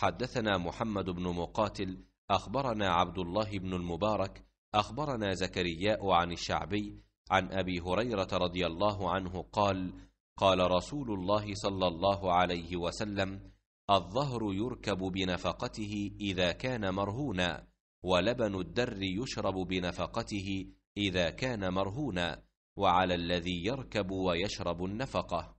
حدثنا محمد بن مقاتل اخبرنا عبد الله بن المبارك اخبرنا زكرياء عن الشعبي عن ابي هريره رضي الله عنه قال قال رسول الله صلى الله عليه وسلم الظهر يركب بنفقته اذا كان مرهونا ولبن الدر يشرب بنفقته اذا كان مرهونا وعلى الذي يركب ويشرب النفقه